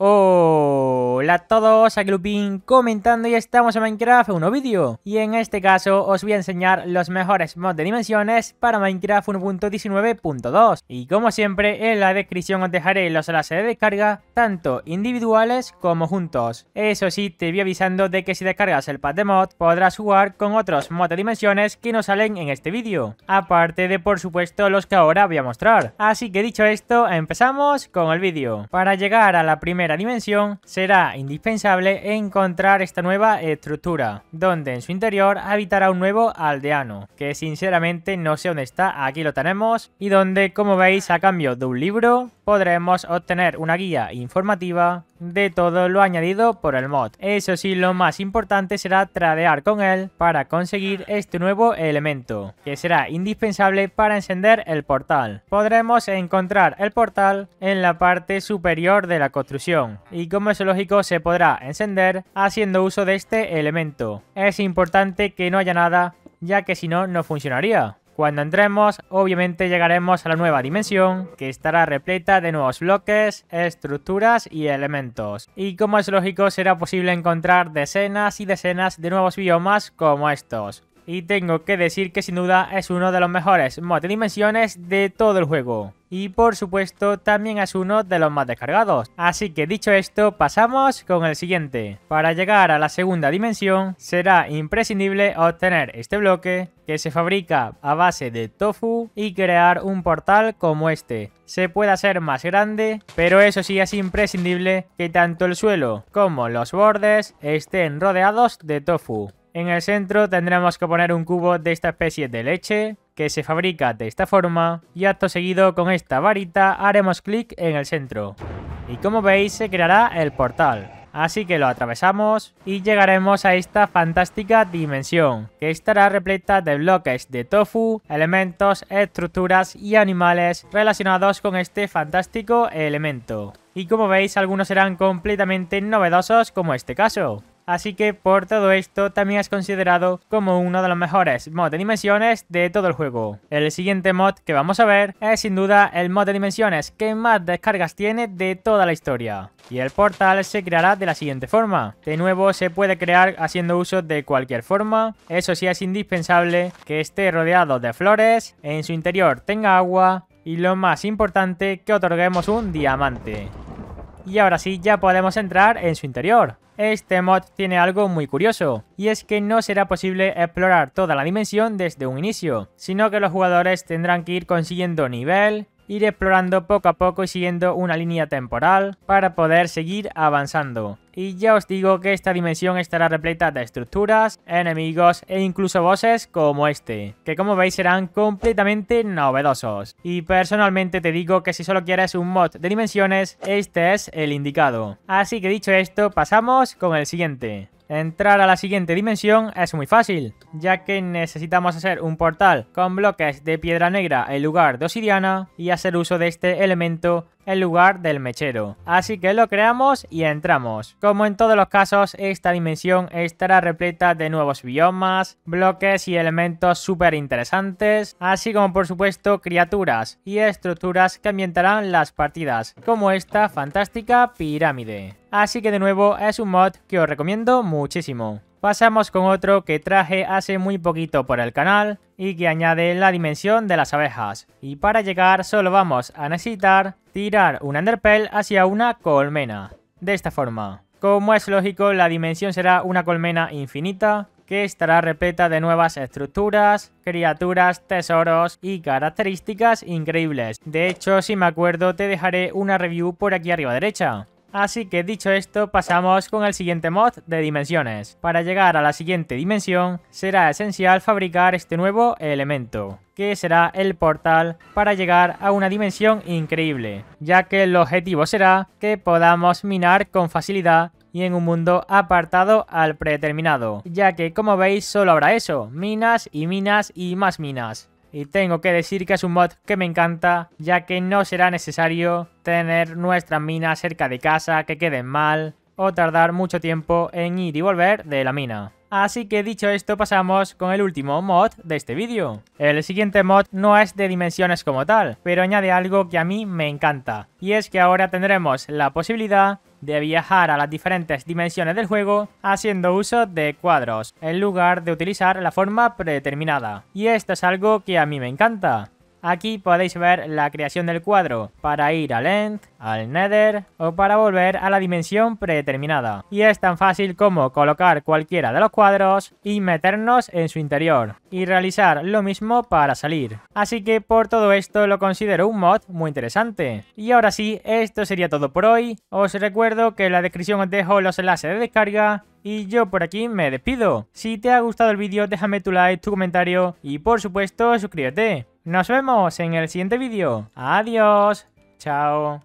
Oh. Hola a todos, aquí Lupin comentando y estamos en Minecraft 1 vídeo. Y en este caso os voy a enseñar los mejores mods de dimensiones para Minecraft 1.19.2. Y como siempre, en la descripción os dejaré los enlaces de descarga, tanto individuales como juntos. Eso sí, te voy avisando de que si descargas el pack de mod, podrás jugar con otros mods de dimensiones que no salen en este vídeo. Aparte de, por supuesto, los que ahora voy a mostrar. Así que dicho esto, empezamos con el vídeo. Para llegar a la primera dimensión, será indispensable encontrar esta nueva estructura, donde en su interior habitará un nuevo aldeano, que sinceramente no sé dónde está, aquí lo tenemos, y donde como veis a cambio de un libro podremos obtener una guía informativa de todo lo añadido por el mod. Eso sí, lo más importante será tradear con él para conseguir este nuevo elemento, que será indispensable para encender el portal. Podremos encontrar el portal en la parte superior de la construcción, y como es lógico se podrá encender haciendo uso de este elemento. Es importante que no haya nada, ya que si no, no funcionaría. Cuando entremos, obviamente llegaremos a la nueva dimensión, que estará repleta de nuevos bloques, estructuras y elementos. Y como es lógico, será posible encontrar decenas y decenas de nuevos biomas como estos. Y tengo que decir que sin duda es uno de los mejores mods de dimensiones de todo el juego. Y por supuesto también es uno de los más descargados. Así que dicho esto, pasamos con el siguiente. Para llegar a la segunda dimensión, será imprescindible obtener este bloque, que se fabrica a base de tofu, y crear un portal como este. Se puede hacer más grande, pero eso sí es imprescindible que tanto el suelo como los bordes estén rodeados de tofu. En el centro tendremos que poner un cubo de esta especie de leche, que se fabrica de esta forma, y acto seguido con esta varita haremos clic en el centro. Y como veis se creará el portal. Así que lo atravesamos y llegaremos a esta fantástica dimensión, que estará repleta de bloques de tofu, elementos, estructuras y animales relacionados con este fantástico elemento. Y como veis algunos serán completamente novedosos como este caso así que por todo esto también es considerado como uno de los mejores mods de dimensiones de todo el juego. El siguiente mod que vamos a ver es sin duda el mod de dimensiones que más descargas tiene de toda la historia. Y el portal se creará de la siguiente forma. De nuevo se puede crear haciendo uso de cualquier forma, eso sí es indispensable que esté rodeado de flores, en su interior tenga agua y lo más importante que otorguemos un diamante. Y ahora sí ya podemos entrar en su interior. Este mod tiene algo muy curioso, y es que no será posible explorar toda la dimensión desde un inicio, sino que los jugadores tendrán que ir consiguiendo nivel, ir explorando poco a poco y siguiendo una línea temporal para poder seguir avanzando. Y ya os digo que esta dimensión estará repleta de estructuras, enemigos e incluso bosses como este, que como veis serán completamente novedosos. Y personalmente te digo que si solo quieres un mod de dimensiones, este es el indicado. Así que dicho esto, pasamos con el siguiente. Entrar a la siguiente dimensión es muy fácil, ya que necesitamos hacer un portal con bloques de piedra negra en lugar de obsidiana y hacer uso de este elemento en lugar del mechero. Así que lo creamos y entramos. Como en todos los casos, esta dimensión estará repleta de nuevos biomas, bloques y elementos súper interesantes, así como por supuesto criaturas y estructuras que ambientarán las partidas, como esta fantástica pirámide. Así que de nuevo es un mod que os recomiendo muchísimo. Pasamos con otro que traje hace muy poquito por el canal y que añade la dimensión de las abejas. Y para llegar solo vamos a necesitar tirar un underpell hacia una colmena. De esta forma. Como es lógico, la dimensión será una colmena infinita que estará repleta de nuevas estructuras, criaturas, tesoros y características increíbles. De hecho, si me acuerdo, te dejaré una review por aquí arriba derecha. Así que dicho esto, pasamos con el siguiente mod de dimensiones. Para llegar a la siguiente dimensión, será esencial fabricar este nuevo elemento, que será el portal para llegar a una dimensión increíble, ya que el objetivo será que podamos minar con facilidad y en un mundo apartado al predeterminado, ya que como veis solo habrá eso, minas y minas y más minas. Y tengo que decir que es un mod que me encanta, ya que no será necesario tener nuestra mina cerca de casa que queden mal o tardar mucho tiempo en ir y volver de la mina. Así que dicho esto pasamos con el último mod de este vídeo. El siguiente mod no es de dimensiones como tal, pero añade algo que a mí me encanta. Y es que ahora tendremos la posibilidad de viajar a las diferentes dimensiones del juego haciendo uso de cuadros, en lugar de utilizar la forma predeterminada. Y esto es algo que a mí me encanta. Aquí podéis ver la creación del cuadro para ir al End, al Nether o para volver a la dimensión predeterminada. Y es tan fácil como colocar cualquiera de los cuadros y meternos en su interior y realizar lo mismo para salir. Así que por todo esto lo considero un mod muy interesante. Y ahora sí, esto sería todo por hoy. Os recuerdo que en la descripción os dejo los enlaces de descarga y yo por aquí me despido. Si te ha gustado el vídeo déjame tu like, tu comentario y por supuesto suscríbete. Nos vemos en el siguiente vídeo. Adiós. Chao.